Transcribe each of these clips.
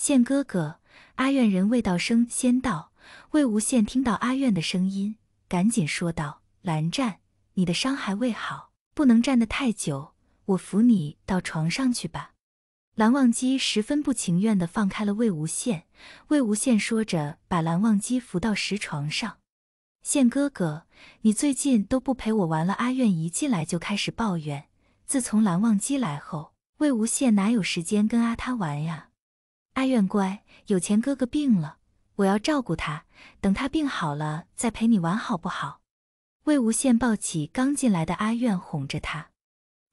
羡哥哥，阿苑人未到声先到。魏无羡听到阿苑的声音，赶紧说道：“蓝湛，你的伤还未好，不能站得太久，我扶你到床上去吧。”蓝忘机十分不情愿地放开了魏无羡。魏无羡说着，把蓝忘机扶到石床上。羡哥哥，你最近都不陪我玩了。阿苑一进来就开始抱怨，自从蓝忘机来后，魏无羡哪有时间跟阿他玩呀？阿苑乖，有钱哥哥病了，我要照顾他，等他病好了再陪你玩，好不好？魏无羡抱起刚进来的阿苑，哄着他。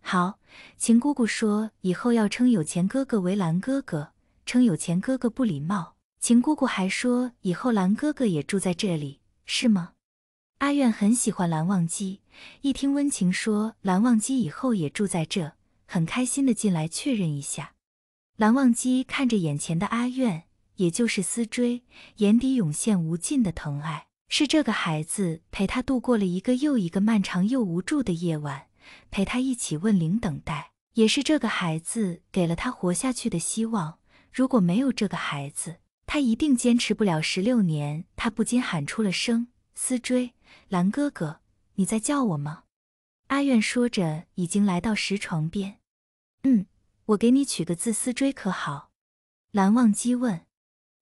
好，秦姑姑说以后要称有钱哥哥为蓝哥哥，称有钱哥哥不礼貌。秦姑姑还说以后蓝哥哥也住在这里，是吗？阿苑很喜欢蓝忘机，一听温情说蓝忘机以后也住在这，很开心的进来确认一下。蓝忘机看着眼前的阿苑，也就是思追，眼底涌现无尽的疼爱。是这个孩子陪他度过了一个又一个漫长又无助的夜晚，陪他一起问灵等待。也是这个孩子给了他活下去的希望。如果没有这个孩子，他一定坚持不了十六年。他不禁喊出了声：“思追，蓝哥哥，你在叫我吗？”阿苑说着，已经来到石床边。“嗯。”我给你取个字“思追”可好？蓝忘机问。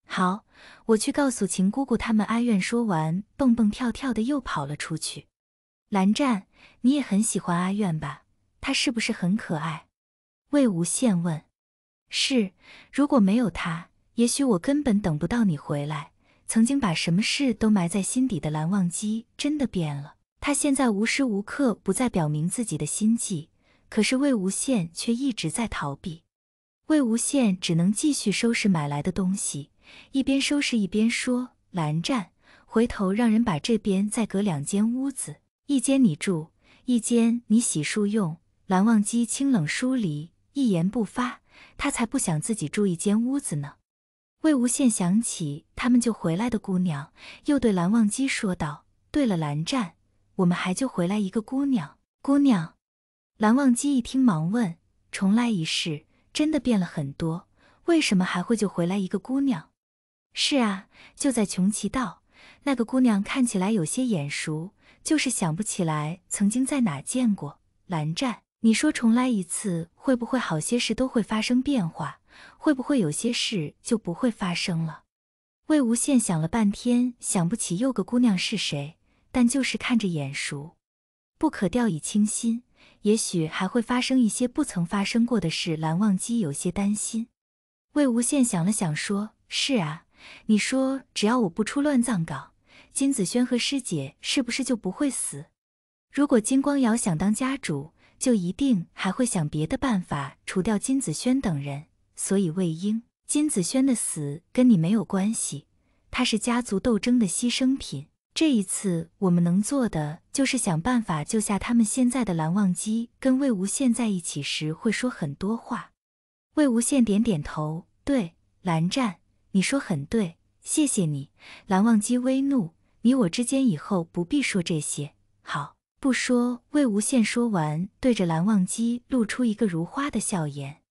好，我去告诉秦姑姑他们。阿苑说完，蹦蹦跳跳的又跑了出去。蓝湛，你也很喜欢阿苑吧？她是不是很可爱？魏无羡问。是，如果没有她，也许我根本等不到你回来。曾经把什么事都埋在心底的蓝忘机真的变了，他现在无时无刻不在表明自己的心迹。可是魏无羡却一直在逃避，魏无羡只能继续收拾买来的东西，一边收拾一边说：“蓝湛，回头让人把这边再隔两间屋子，一间你住，一间你洗漱用。”蓝忘机清冷疏离，一言不发，他才不想自己住一间屋子呢。魏无羡想起他们就回来的姑娘，又对蓝忘机说道：“对了，蓝湛，我们还就回来一个姑娘，姑娘。”蓝忘机一听，忙问：“重来一世，真的变了很多，为什么还会救回来一个姑娘？”“是啊，就在穷奇道，那个姑娘看起来有些眼熟，就是想不起来曾经在哪见过。”“蓝湛，你说重来一次，会不会好些事都会发生变化？会不会有些事就不会发生了？”魏无羡想了半天，想不起又个姑娘是谁，但就是看着眼熟，不可掉以轻心。也许还会发生一些不曾发生过的事，蓝忘机有些担心。魏无羡想了想，说：“是啊，你说只要我不出乱葬岗，金子轩和师姐是不是就不会死？如果金光瑶想当家主，就一定还会想别的办法除掉金子轩等人。所以，魏婴，金子轩的死跟你没有关系，他是家族斗争的牺牲品。”这一次，我们能做的就是想办法救下他们。现在的蓝忘机跟魏无羡在一起时会说很多话。魏无羡点点头，对蓝湛，你说很对，谢谢你。蓝忘机微怒，你我之间以后不必说这些，好，不说。魏无羡说完，对着蓝忘机露出一个如花的笑颜。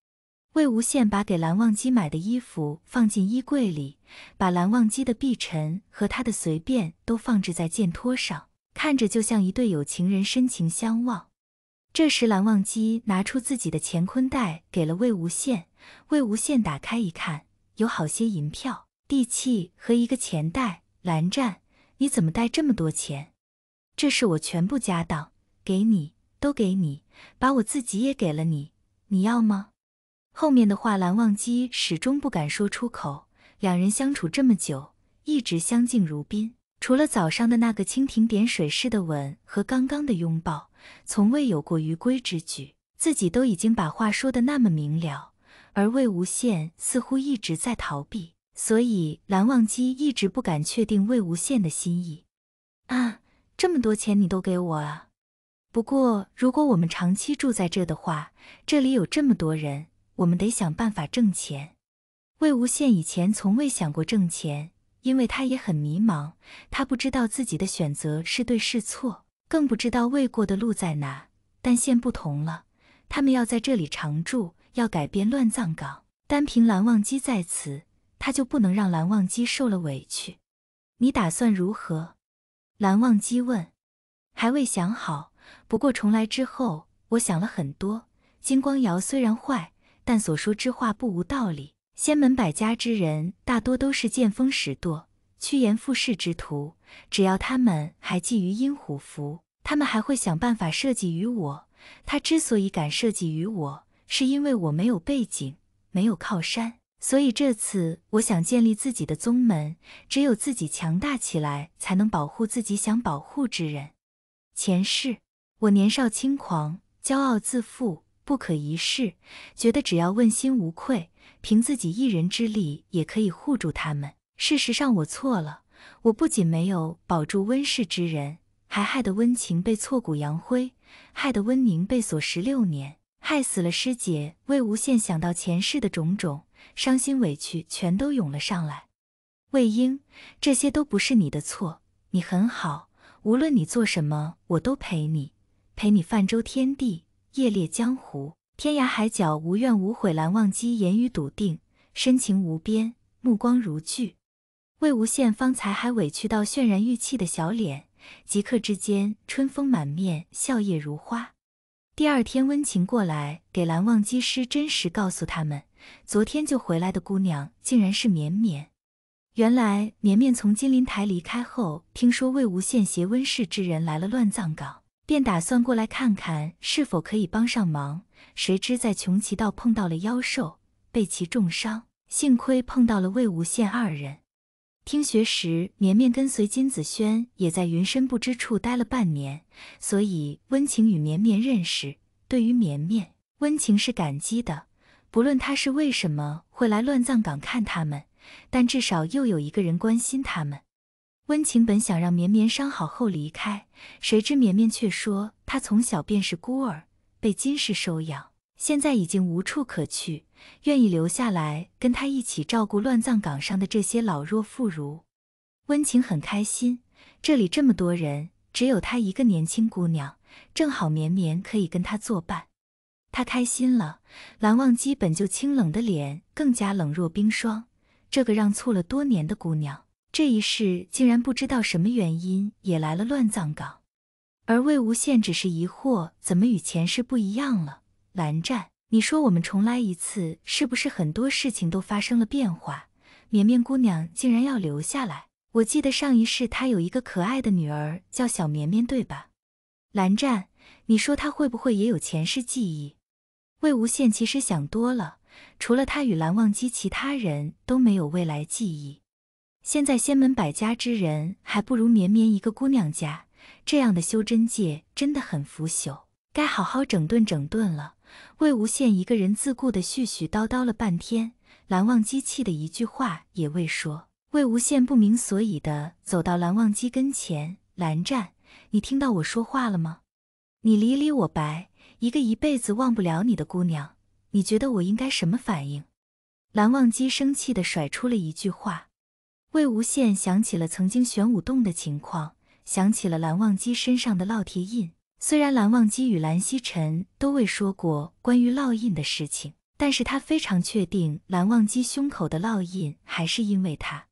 魏无羡把给蓝忘机买的衣服放进衣柜里，把蓝忘机的碧尘和他的随便都放置在剑托上，看着就像一对有情人深情相望。这时，蓝忘机拿出自己的乾坤袋给了魏无羡，魏无羡打开一看，有好些银票、地契和一个钱袋。蓝湛，你怎么带这么多钱？这是我全部家当，给你都给你，把我自己也给了你，你要吗？后面的话，蓝忘机始终不敢说出口。两人相处这么久，一直相敬如宾，除了早上的那个蜻蜓点水似的吻和刚刚的拥抱，从未有过逾规之举。自己都已经把话说的那么明了，而魏无羡似乎一直在逃避，所以蓝忘机一直不敢确定魏无羡的心意。啊，这么多钱你都给我啊！不过，如果我们长期住在这的话，这里有这么多人。我们得想办法挣钱。魏无羡以前从未想过挣钱，因为他也很迷茫，他不知道自己的选择是对是错，更不知道未过的路在哪。但现不同了，他们要在这里常住，要改变乱葬岗。单凭蓝忘机在此，他就不能让蓝忘机受了委屈。你打算如何？蓝忘机问。还未想好，不过重来之后，我想了很多。金光瑶虽然坏。但所说之话不无道理。仙门百家之人大多都是见风使舵、趋炎附势之徒。只要他们还觊觎阴虎符，他们还会想办法设计于我。他之所以敢设计于我，是因为我没有背景，没有靠山。所以这次，我想建立自己的宗门，只有自己强大起来，才能保护自己想保护之人。前世，我年少轻狂，骄傲自负。不可一世，觉得只要问心无愧，凭自己一人之力也可以护住他们。事实上，我错了。我不仅没有保住温氏之人，还害得温情被挫骨扬灰，害得温宁被锁十六年，害死了师姐魏无羡。想到前世的种种，伤心委屈全都涌了上来。魏婴，这些都不是你的错，你很好。无论你做什么，我都陪你，陪你泛舟天地。夜猎江湖，天涯海角无怨无悔。蓝忘机言语笃定，深情无边，目光如炬。魏无羡方才还委屈到泫然欲泣的小脸，即刻之间春风满面，笑靥如花。第二天，温情过来给蓝忘机施针时，告诉他们，昨天就回来的姑娘竟然是绵绵。原来，绵绵从金陵台离开后，听说魏无羡携温氏之人来了乱葬岗。便打算过来看看是否可以帮上忙，谁知在穷奇道碰到了妖兽，被其重伤，幸亏碰到了魏无羡二人。听学时，绵绵跟随金子轩也在云深不知处待了半年，所以温情与绵绵认识。对于绵绵，温情是感激的，不论他是为什么会来乱葬岗看他们，但至少又有一个人关心他们。温情本想让绵绵伤好后离开，谁知绵绵却说她从小便是孤儿，被金氏收养，现在已经无处可去，愿意留下来跟他一起照顾乱葬岗上的这些老弱妇孺。温情很开心，这里这么多人，只有她一个年轻姑娘，正好绵绵可以跟她作伴，她开心了。蓝忘机本就清冷的脸更加冷若冰霜，这个让醋了多年的姑娘。这一世竟然不知道什么原因也来了乱葬岗，而魏无羡只是疑惑，怎么与前世不一样了？蓝湛，你说我们重来一次，是不是很多事情都发生了变化？绵绵姑娘竟然要留下来，我记得上一世她有一个可爱的女儿叫小绵绵，对吧？蓝湛，你说她会不会也有前世记忆？魏无羡其实想多了，除了他与蓝忘机，其他人都没有未来记忆。现在仙门百家之人还不如绵绵一个姑娘家，这样的修真界真的很腐朽，该好好整顿整顿了。魏无羡一个人自顾的絮絮叨叨了半天，蓝忘机气的一句话也未说。魏无羡不明所以的走到蓝忘机跟前：“蓝湛，你听到我说话了吗？你理理我白，一个一辈子忘不了你的姑娘，你觉得我应该什么反应？”蓝忘机生气的甩出了一句话。魏无羡想起了曾经玄武洞的情况，想起了蓝忘机身上的烙铁印。虽然蓝忘机与蓝曦臣都未说过关于烙印的事情，但是他非常确定蓝忘机胸口的烙印还是因为他。